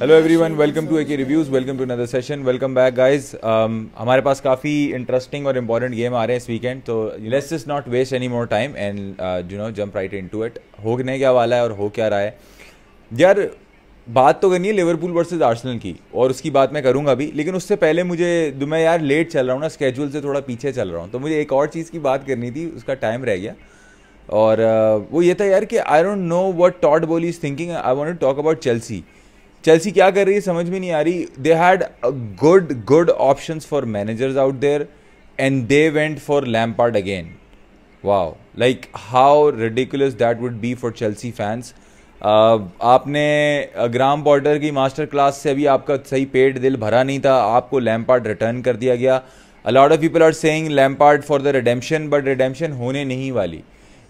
Hello everyone welcome to AK reviews welcome to another session welcome back guys हमारे पास काफ़ी interesting और important game आ रहे हैं इस वीकेंड तो let's is not waste any more time and you know jump right into it होने क्या वाला है और हो क्या रहा है यार बात तो करनी है लिवरपूल वर्सेज आर्सनल की और उसकी बात मैं करूंगा भी लेकिन उससे पहले मुझे मैं यार लेट चल रहा हूँ ना स्केड्यूल से थोड़ा पीछे चल रहा हूँ तो मुझे एक और चीज़ की बात करनी थी उसका टाइम रह गया और uh, वो ये था यार कि I don't know what Todd Boehly is thinking I want to talk about Chelsea Chelsea क्या कर रही है समझ में नहीं आ रही they had good good options for managers out there and they went for Lampard again wow like how ridiculous that would be for Chelsea fans आपने ग्राम uh, बॉर्डर की मास्टर क्लास से अभी आपका सही पेट दिल भरा नहीं था आपको लैम्पार्ड रिटर्न कर दिया गया a lot of people are saying Lampard for the redemption but redemption होने नहीं वाली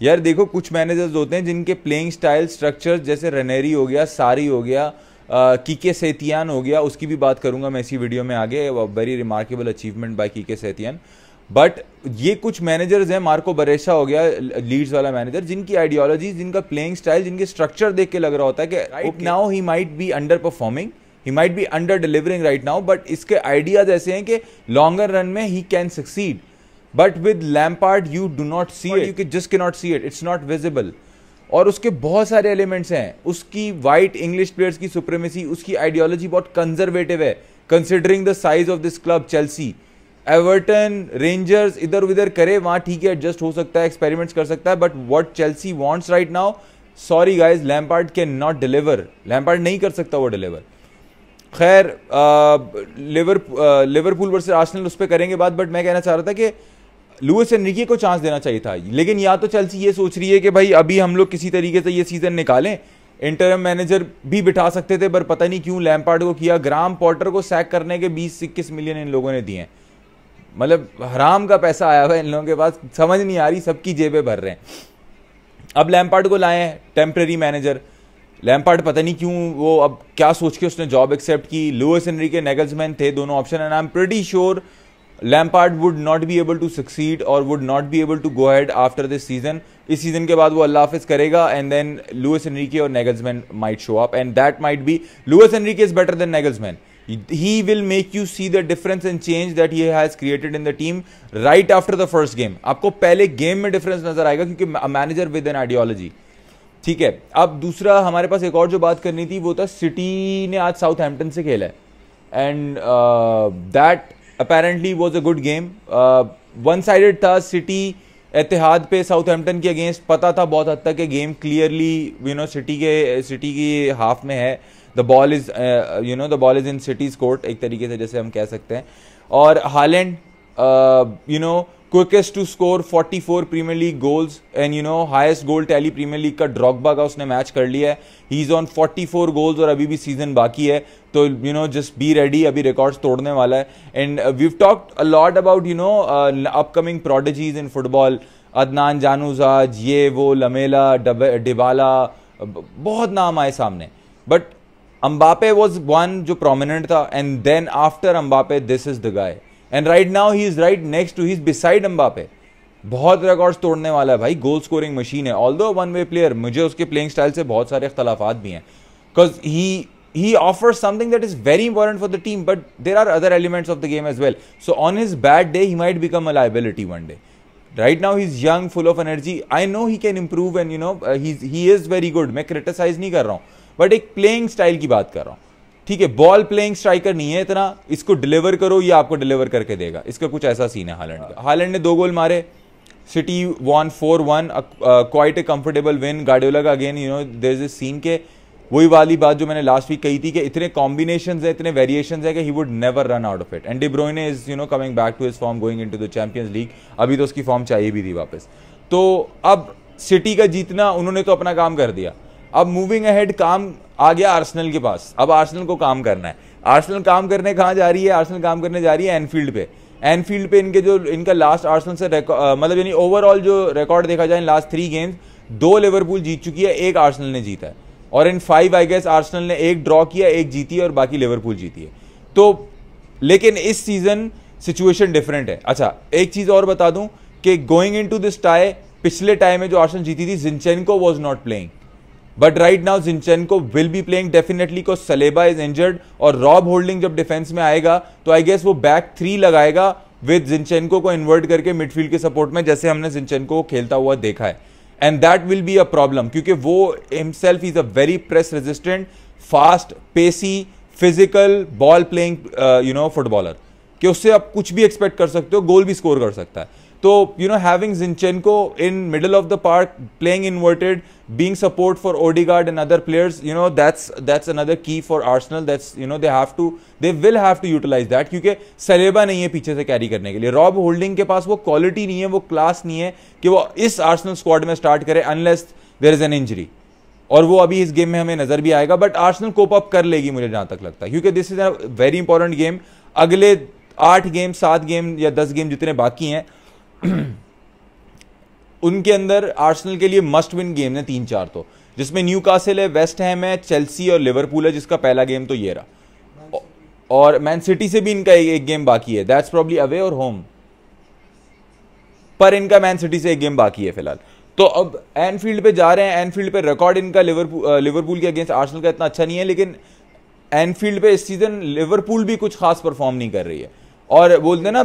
यार देखो कुछ मैनेजर्स होते हैं जिनके प्लेइंग स्टाइल स्ट्रक्चर जैसे रनेरी हो गया सारी हो गया कीके सेतियान हो गया उसकी भी बात करूंगा मैं इसी वीडियो में आगे very remarkable achievement by Quique Setien but ये कुछ मैनेजर्स हैं मार्को बरेशा हो गया लीड्स वाला मैनेजर जिनकी आइडियोलॉजी जिनका प्लेइंग स्टाइल जिनके स्ट्रक्चर देख के लग रहा होता है कि right now he might be underperforming he might be under delivering right now but इसके आइडियाज ऐसे हैं कि लॉन्गर रन में he can succeed but with Lampard you do not see it you just can not see it it's not visible और उसके बहुत सारे elements हैं उसकी वाइट इंग्लिश प्लेयर्स की सुप्रेमेसी उसकी आइडियोलॉजी बहुत कंजर्वेटिव है considering the size of this club Chelsea Everton Rangers इधर उधर करे वहां ठीक है एडजस्ट हो सकता है एक्सपेरिमेंट्स कर सकता है but what Chelsea wants right now sorry guys Lampard can not deliver Lampard नहीं कर सकता वो डिलीवर खैर लिवर लिवरपूल वर्सेज आर्सनल उस पर करेंगे बात बट मैं कहना चाह रहा था कि लुइस एनरिके को चांस देना चाहिए था लेकिन या तो चेल्सी ये सोच रही है कि भाई अभी हम लोग किसी तरीके से ये सीज़न निकालें इंटरम मैनेजर भी बिठा सकते थे पर पता नहीं क्यों लैम्पार्ड को किया ग्राम पॉटर को सैक करने के बीस इक्कीस मिलियन इन लोगों ने दिए हैं मतलब हराम का पैसा आया हुआ है इन लोगों के पास समझ नहीं आ रही सबकी जेबें भर रहे हैं अब लैम्पार्ड को लाए हैं टेम्प्रेरी मैनेजर लैम्पार्ड पता नहीं क्यों वो अब क्या सोच के उसने जॉब एक्सेप्ट की लुइस एनरी के नेगल्समैन थे दोनों option and I am pretty sure sure Lampard would not be able to succeed और would not be able to go ahead after this season इस सीजन के बाद वो अल्लाह हाफिज करेगा एंड देन लुइस एनरीके और Nagelsmann might show up and that might be Luis Enrique is better than Nagelsmann he will make you see the difference and change that he has created in the team right after the first game आपको पहले game में difference नजर आएगा क्योंकि manager with an ideology ठीक है अब दूसरा हमारे पास एक और जो बात करनी थी वो था सिटी ने आज साउथ हेम्पटन से खेला है and that uh, apparently was a good game one sided था सिटी एतिहाद पे साउथहैम्पटन के अगेंस्ट पता था बहुत हद तक कि game clearly you know City के सिटी की हाफ में है the ball is you know the ball is in City's court एक तरीके से जैसे हम कह सकते हैं और Haaland you know quickest to score 44 Premier League goals and you know highest goal tally Premier League का ड्रॉकबा का उसने मैच कर लिया है ही इज़ ऑन 44 गोल्स और अभी भी सीजन बाकी है तो you know just be ready अभी रिकॉर्ड्स तोड़ने वाला है and we talk a lot about you know upcoming prodigies in football Adnan Januzaj ये वो लमेला डिबाला बहुत नाम आए सामने बट अम्बापे वॉज वन जो प्रोमिनेंट था and then after Mbappe this is the guy and right now he is right next to he is beside Mbappe बहुत records तोड़ने वाला है भाई गोल स्कोरिंग मशीन है ऑल दो वन वे प्लेयर मुझे उसके प्लेइंग स्टाइल से बहुत सारे अख्तलाफात भी हैं because he he offers something that is very important for the team, but there are other elements of the game as well. So on his bad day, he might become a liability one day. Right now, he's young, full of energy. I know he can improve, and you know, he's, he is very good. मैं criticize नहीं कर रहा हूँ, but एक playing style की बात कर रहा हूँ. ठीक है बॉल प्लेइंग स्ट्राइकर नहीं है इतना इसको डिलीवर करो ये आपको डिलीवर करके देगा इसका कुछ ऐसा सीन है हालैंड का हालैंड ने दो गोल मारे City one four one quite a comfortable win Guardiola का again you know there is a scene के वही वाली बात जो मैंने लास्ट वीक कही थी कि इतने कॉम्बिनेशन है इतने वेरिएशन है कि he would never run out of it and De Bruyne is you know coming back to his form going in to the Champions League अभी तो उसकी फॉर्म चाहिए भी थी वापस तो अब सिटी का जीतना उन्होंने तो अपना काम कर दिया अब मूविंग अहेड काम आ गया आर्सनल के पास अब आर्सनल को काम करना है आर्सनल काम करने कहाँ जा रही है आर्सनल काम करने जा रही है एनफील्ड पे एनफील्ड पे इनके जो इनका लास्ट आर्सनल से मतलब यानी ओवरऑल जो रिकॉर्ड देखा जाए इन लास्ट थ्री गेम्स दो लेवरपूल जीत चुकी है एक आर्सनल ने जीता है और in five I guess Arsenal ने एक ड्रॉ किया एक जीती है और बाकी लेवरपूल जीती है तो लेकिन इस सीज़न सिचुएशन डिफरेंट है अच्छा एक चीज़ और बता दूं कि going in to this tie पिछले टाई में जो आर्सनल जीती थी Zinchenko was not playing but right now Zinchenko will be playing definitely को सलेबा इज इंजर्ड और रॉब होल्डिंग जब डिफेंस में आएगा तो आई गेस वो बैक थ्री लगाएगा विद जिनचेनको को इन्वर्ट करके मिडफील्ड के सपोर्ट में जैसे हमने जिनचेनको को खेलता हुआ देखा है and that will be a problem क्योंकि वो himself is a very press resistant fast pacey physical ball playing you know footballer कि उससे आप कुछ भी एक्सपेक्ट कर सकते हो गोल भी स्कोर कर सकता है तो you know having Zinchenko in middle of the park playing inverted being support for Odegaard and other players you know that's that's another key for Arsenal that's you know they have to they will have to utilise that क्योंकि Saliba नहीं है पीछे से carry करने के लिए Rob holding के पास वो क्वालिटी नहीं है वो क्लास नहीं है कि वो इस आर्सनल स्क्वाड में स्टार्ट करे unless there is an injury और वो अभी इस गेम में हमें नजर भी आएगा बट आर्सनल कोप अप कर लेगी मुझे जहां तक लगता है क्योंकि this is a very important game अगले आठ गेम सात गेम या दस गेम जितने बाकी हैं उनके अंदर आर्सेनल के लिए मस्ट विन गेम है तीन चार तो जिसमें न्यू कासिल है वेस्ट हैम है चेल्सी और लिवरपूल है जिसका पहला गेम तो ये रहा और मैन सिटी से भी इनका एक, एक गेम बाकी है दैट्स प्रॉब्ली अवे और होम पर इनका मैन सिटी से एक गेम बाकी है फिलहाल तो अब एनफील्ड पे जा रहे हैं एनफील्ड पे रिकॉर्ड इनका लिवरपूल लिवरपूल के अगेंस्ट आर्सेनल का इतना अच्छा नहीं है लेकिन एनफील्ड पे इस सीजन लिवरपूल भी कुछ खास परफॉर्म नहीं कर रही है और बोलते ना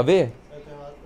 अवे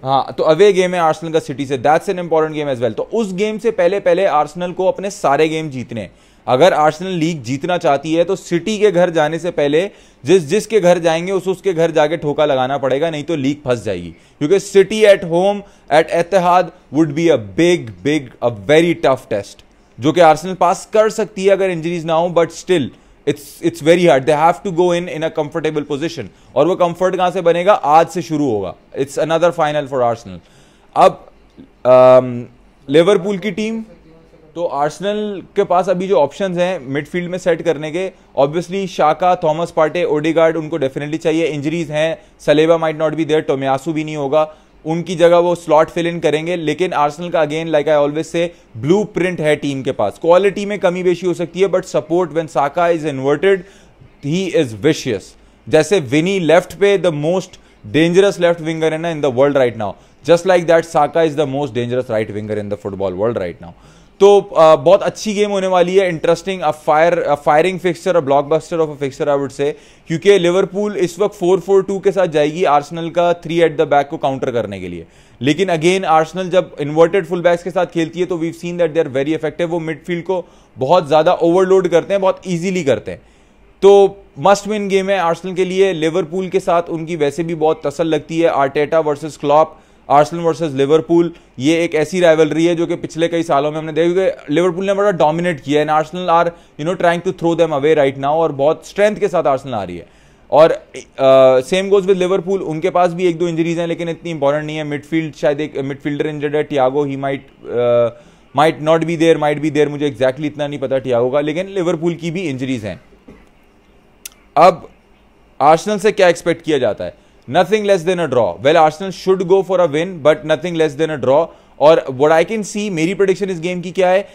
हाँ तो अवे गेम है आर्सनल का सिटी से that's an important game as well तो उस गेम से पहले पहले आर्सनल को अपने सारे गेम जीतने अगर आर्सनल लीग जीतना चाहती है तो सिटी के घर जाने से पहले जिस जिस के घर जाएंगे उस उसके घर जाके ठोका लगाना पड़ेगा नहीं तो लीग फंस जाएगी क्योंकि City at home at Etihad would be a big big a very tough test जो कि आर्सनल पास कर सकती है अगर इंजरीज ना हो but still it's it's very hard they have to go in in a comfortable position और वो कंफर्ट कहाँ से बनेगा आज से शुरू होगा it's another final for Arsenal अब लिवरपूल um, की टीम तो आर्सनल के पास अभी जो ऑप्शंस हैं मिडफील्ड में सेट करने के obviously Xhaka Thomas Partey Odegaard उनको डेफिनेटली चाहिए इंजरीज हैं Saliba might not be there Tomiyasu भी नहीं होगा उनकी जगह वो स्लॉट फिल इन करेंगे लेकिन आर्सनल का again like I always say ब्लू है टीम के पास क्वालिटी में कमी बेशी हो सकती है but support when Saka is inverted he is vicious जैसे विनी लेफ्ट पे the most dangerous left winger है ना in the world right now just like that Saka is the most dangerous right winger in the football world right now तो बहुत अच्छी game होने वाली है interesting a fire firing fixture a blockbuster of a fixture I would say क्योंकि Liverpool इस वक्त four four to के साथ जाएगी आर्सनल का थ्री एट द बैक को काउंटर करने के लिए लेकिन अगेन आर्सनल जब इन्वर्टेड फुल बैक्स के साथ खेलती है तो we've seen that they are very effective वो मिडफील्ड को बहुत ज़्यादा ओवरलोड करते हैं बहुत ईजीली करते हैं तो मस्ट विन गेम है आर्सनल के लिए लिवरपूल के साथ उनकी वैसे भी बहुत तसल लगती है Arteta versus Klopp Arsenal versus Liverpool ये एक ऐसी राइवलरी है जो कि पिछले कई सालों में हमने देखा लिवरपूल ने बड़ा डोमिनेट किया है Arsenal are you know trying to throw them away right now और बहुत स्ट्रेंथ के साथ आर्सनल आ रही है और सेम गोज विद लिवरपूल उनके पास भी एक दो इंजरीज हैं लेकिन इतनी इंपॉर्टेंट नहीं है मिडफील्ड शायद एक मिडफील्डर इंजर्ड है Thiago he might might not be there might be there मुझे एग्जैक्टली exactly इतना नहीं पता टियागो का लेकिन लिवरपूल की भी इंजरीज हैं अब आर्सनल से क्या एक्सपेक्ट किया जाता है nothing less than a draw well Arsenal should go for a win but nothing less than a draw और what आई कैन सी मेरी प्रोडिक्शन इस गेम की क्या है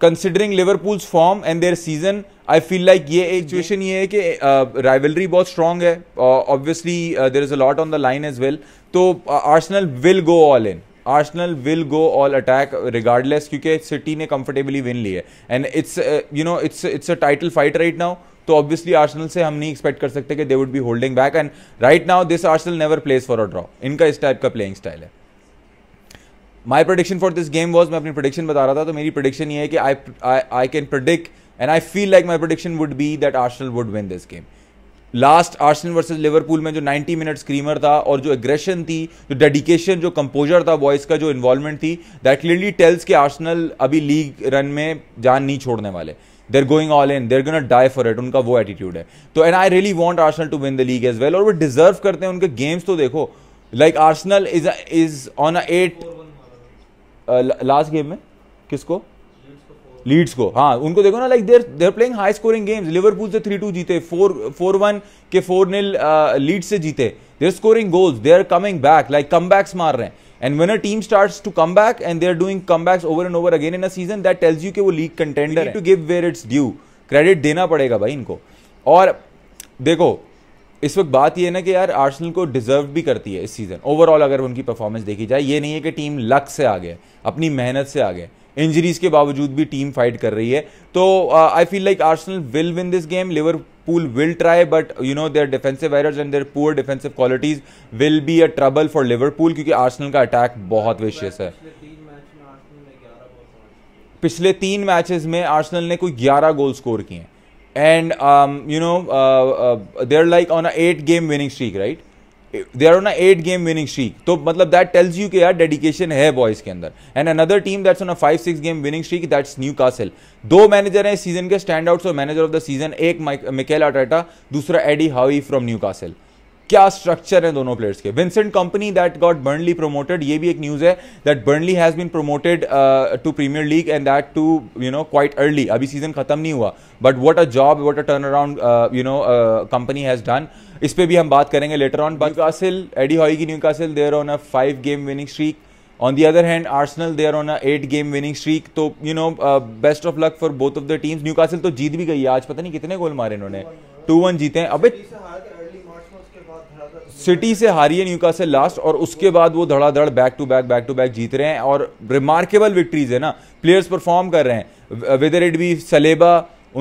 considering Liverpool's form and their season I feel like ये एक situation ये है कि राइवलरी बहुत स्ट्रॉन्ग है obviously there is a lot on the line as well तो Arsenal will go all in Arsenal will go all attack regardless क्योंकि City ने कंफर्टेबली विन ली है and it's you know it's it's a title fight right now तो obviously Arsenal से हम नहीं expect कर सकते कि they would be holding back and right now this Arsenal never plays for a draw इनका इस टाइप का प्लेइंग स्टाइल है my prediction for this game was मैं अपनी प्रोडिक्शन बता रहा था तो मेरी प्रोडिक्शन ये है कि I I can predict and I feel like my prediction would be that Arsenal would win this game last Arsenal versus Liverpool में जो 90 मिनट स्क्रीमर था और जो एग्रेशन थी जो डेडिकेशन जो कंपोजर था बॉयज़ का जो इन्वॉल्वमेंट थी दैट क्लियरली टेल्स के आर्सनल अभी लीग रन में जान नहीं छोड़ने वाले they're going all in they're gonna die for it उनका वो एटीट्यूड है तो and I really want Arsenal to win the league as well और वो डिजर्व करते हैं उनके गेम्स तो देखो like Arsenal is is on a eight last game में किसको लीड्स को हाँ उनको देखो ना लाइक देर देर playing high scoring games Liverpool से थ्री टू जीते फोर फोर वन के फोर नील लीड्स से जीते they're scoring goals they are coming back like comebacks मार रहे हैं and when a team start to come back and they are doing comebacks over and over again in a season that tells you के वो league contender to give where it's due credit देना पड़ेगा भाई इनको और देखो इस वक्त बात यह है ना कि यार आर्सेनल को डिजर्व भी करती है इस सीज़न ओवरऑल अगर उनकी परफॉर्मेंस देखी जाए ये नहीं है कि टीम लक से आगे अपनी मेहनत से आगे इंजरीज के बावजूद भी टीम फाइट कर रही है तो I feel like Arsenal will win this game Liverpool will try but you know their defensive errors and their poor defensive qualities will be a trouble for Liverpool क्योंकि Arsenal का attack बहुत vicious है पिछले तीन matches में Arsenal ने कोई 11 goal score किए and you know they're like on a eight game winning streak right they are on eight game winning streak तो मतलब दैट टेल्स यू कि यार डेडिकेशन है बॉयज के अंदर and another team that's on a five six game winning streak that's Newcastle दो manager हैं season के स्टैंड आउट्स और मैनेजर ऑफ द सीजन एक मिकेल आटाटा दूसरा Eddie Howe from Newcastle क्या स्ट्रक्चर है दोनों प्लेयर्स के Vincent Kompany that got Burnley promoted ये भी एक न्यूज़ है that Burnley has been promoted to Premier League and that too you know quite early अभी सीजन खत्म नहीं हुआ but what a job what a turnaround you know company has done इस पर भी हम बात करेंगे later on Newcastle Eddie Howe की Newcastle they're on a five game winning streak on the other hand Arsenal they're on a eight game winning streak तो you know best of luck for both of the teams Newcastle तो जीत भी गई है आज पता नहीं कितने गोल मारे इन्होंने टू वन जीते हैं अबे सिटी से हारी है न्यूका से लास्ट और उसके बाद वो धड़ाधड़ back to back back to back जीत रहे हैं और रिमार्केबल विक्ट्रीज है ना प्लेयर्स परफॉर्म कर रहे हैं वेदर इट बी सलेबा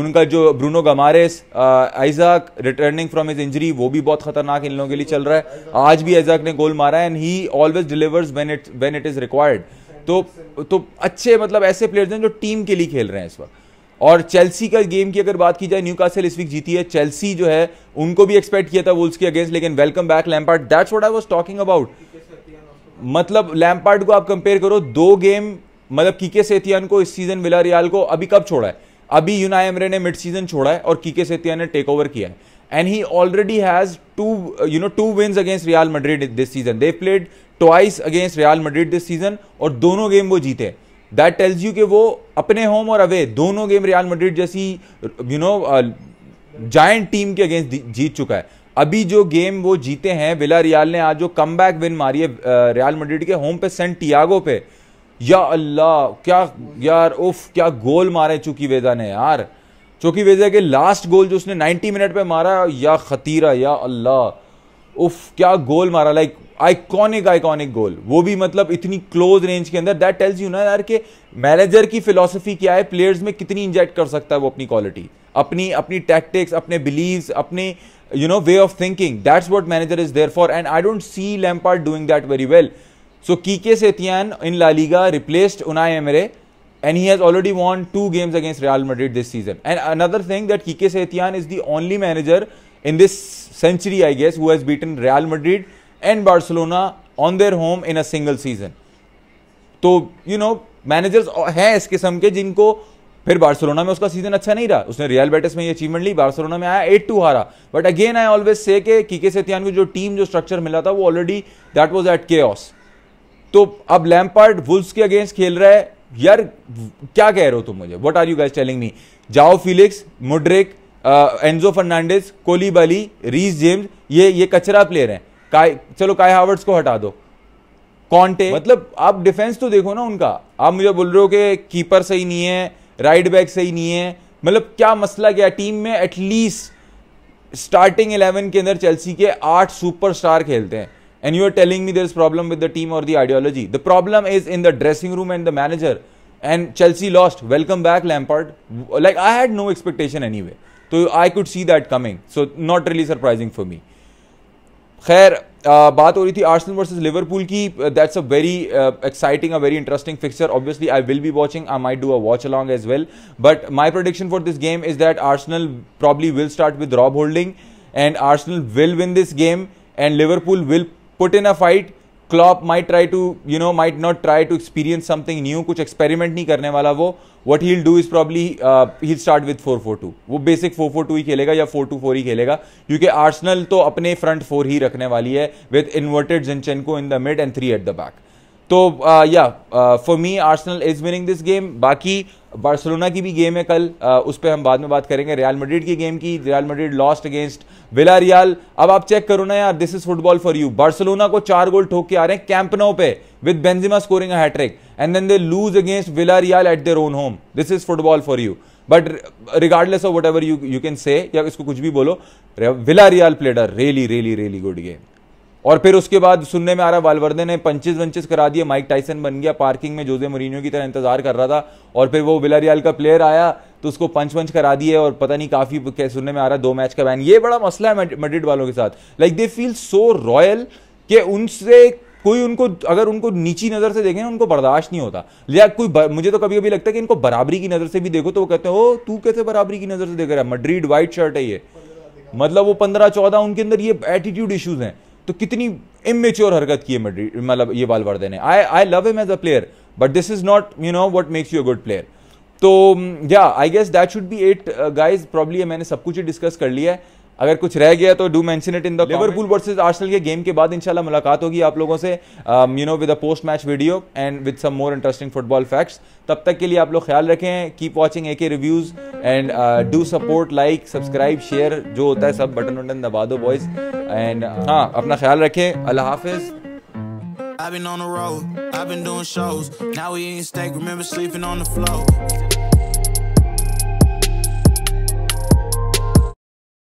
उनका जो Bruno Guimaraes Isaac returning from his injury वो भी बहुत खतरनाक इन लोगों के लिए चल रहा है आज भी आइजाक ने गोल मारा है and he always delivers when it when it is required तो तो अच्छे मतलब ऐसे प्लेयर्स हैं जो टीम के लिए खेल रहे हैं इस वक्त और चेल्सी का गेम की अगर बात की जाए न्यू कासल इस वीक जीती है चेल्सी जो है उनको भी एक्सपेक्ट किया था वुल्स के अगेंस्ट लेकिन welcome back Lampard that's what I was talking about मतलब लैम्पार्ट को आप कंपेयर करो दो गेम मतलब कीके सेतियान को इस सीजन मिला रियाल को अभी कब छोड़ा है अभी यूना एमरे ने मिड सीजन छोड़ा है और कीके सेथियन ने टेक ओवर किया है and he already has two you know two wins against Real Madrid this season they played twice against Real Madrid this season और दोनों गेम वो जीते दैट टेल्स यू कि वो अपने होम और अवे दोनों गेम रियाल मड्रिड जैसी यू नो जॉइंट टीम के अगेंस्ट जीत चुका है अभी जो गेम वो जीते हैं विला रियाल ने आज जो कम बैक विन मारी है रियाल uh, मड्रिड के होम पे सेंट टियागो पे या अल्लाह क्या यार उफ क्या गोल मारे चुकी वेजा ने यार चूंकि वेजा के लास्ट गोल जो उसने 90 मिनट पे मारा या खतीरा या अल्लाह उफ क्या गोल मारा लाइक आइकॉनिक आइकॉनिक गोल वो भी मतलब इतनी क्लोज रेंज के अंदर दैट टेल्स यू ना यार कि मैनेजर की फिलॉसफी क्या है प्लेयर्स में कितनी इंजेक्ट कर सकता है वो अपनी क्वालिटी अपनी अपनी टैक्टिक्स अपने बिलीव्स अपने you know way of thinking that's what manager is there for and I don't see Lampard doing that very well so Quique Setien in La Liga replaced Unai Emery and he has already won two games against Real Madrid season and another thing that की Kike Setien is the only manager in this century, I guess, who has beaten Real Madrid and Barcelona on their home in a single season. तो you know managers हैं इस किस्म के जिनको फिर Barcelona में उसका सीजन अच्छा नहीं रहा उसने रियल बेटिस में ये अचीवमेंट ली बार्सिलोना में आया एट टू हारा but again I always say के कीके सेतियान को जो टीम जो स्ट्रक्चर मिला था वो ऑलरेडी दैट वाज एट के तो अब लैम्पार्ड वुल्स के अगेंस्ट खेल रहा है यार क्या कह रहे हो तुम मुझे what are you guys telling me Joao Felix Mudryk Enzo Fernandez Koulibaly Reece James ये ये कचरा प्लेयर हैं काय चलो काय हावर्ट्स को हटा दो कॉन्टे मतलब आप डिफेंस तो देखो ना उनका आप मुझे बोल रहे हो कि कीपर सही नहीं है राइट बैक सही नहीं है मतलब क्या मसला क्या टीम में एटलीस्ट स्टार्टिंग इलेवन के अंदर चेल्सी के आठ सुपरस्टार खेलते हैं and you are telling me there is problem with the team और the ideology the problem is in the dressing room and the manager and Chelsea lost welcome back Lampard like I had no expectation anyway तो I could see that coming so not really surprising for me खैर बात हो रही थी Arsenal versus Liverpool की that's a very exciting a very interesting fixer obviously I will be watching I might do a watch along as well but my prediction for this game is that Arsenal probably will start with Rob Holding and Arsenal will win this game and Liverpool will put in a fight Klopp might try to you know might not try to experience something new कुछ experiment नहीं करने वाला वो what he do is probably he start with four four to वो basic four four two ही खेलेगा या four to four ही खेलेगा क्योंकि आर्सनल तो अपने फ्रंट फोर ही रखने वाली है विथ इन्वर्टेड को in the mid and three at the back तो या for me Arsenal is winning this game बाकी बार्सलोना की भी गेम है कल uh, उस पर हम बाद में बात करेंगे रियल मड्रिड की गेम की Real Madrid lost against Villarreal अब आप चेक करो ना यार this is football for you Barcelona को चार गोल ठोक के आ रहे हैं कैंपनो पे with Benzema scoring a hattrick and then they lose against Villarreal at their own home this is football for you but regardless of whatever you you can say या इसको कुछ भी बोलो Villarreal played a really really really good game और फिर उसके बाद सुनने में आ रहा वालवर्दे ने पंचिस वंचिस करा दिए माइक टाइसन बन गया पार्किंग में जोजे मोरिनियो की तरह इंतजार कर रहा था और फिर वो विलारियाल का प्लेयर आया तो उसको पंच वंच करा दिए और पता नहीं काफी क्या सुनने में आ रहा दो मैच का बैन ये बड़ा मसला है मेड्रिड वालों के साथ like they feel so royal के उनसे कोई उनको अगर उनको नीची नज़र से देखें उनको बर्दाश्त नहीं होता या कोई मुझे तो कभी कभी लगता है कि इनको बराबरी की नज़र से भी देखो तो वो कहते हैं ओ तू कैसे बराबरी की नज़र से देख रहा है मड्रीड वाइट शर्ट है ये मतलब वो पंद्रह चौदह उनके अंदर ये एटीट्यूड इश्यूज हैं तो कितनी इमेच्योर हरकत की है मतलब ये वालवर्दे ने I I love him as a player but this is not you know what makes you a good player तो या I guess that should be it guys probably मैंने सब कुछ ही डिस्कस कर लिया है अगर कुछ रह गया तो do mention it in the Liverpool versus Arsenal के गेम के बाद इंशाल्लाह मुलाकात होगी आप लोगों से you know with a post match video and with some more interesting football facts तब तक के लिए आप लोग ख्याल रखें keep watching AK reviews and do support like subscribe share जो होता है सब बटन वटन दबा दो बॉयज एंड uh, हाँ अपना ख्याल रखें अल्लाह हाफिज I've been on the road, I've been doing shows. Now we ain't stay, remember sleeping on the floor.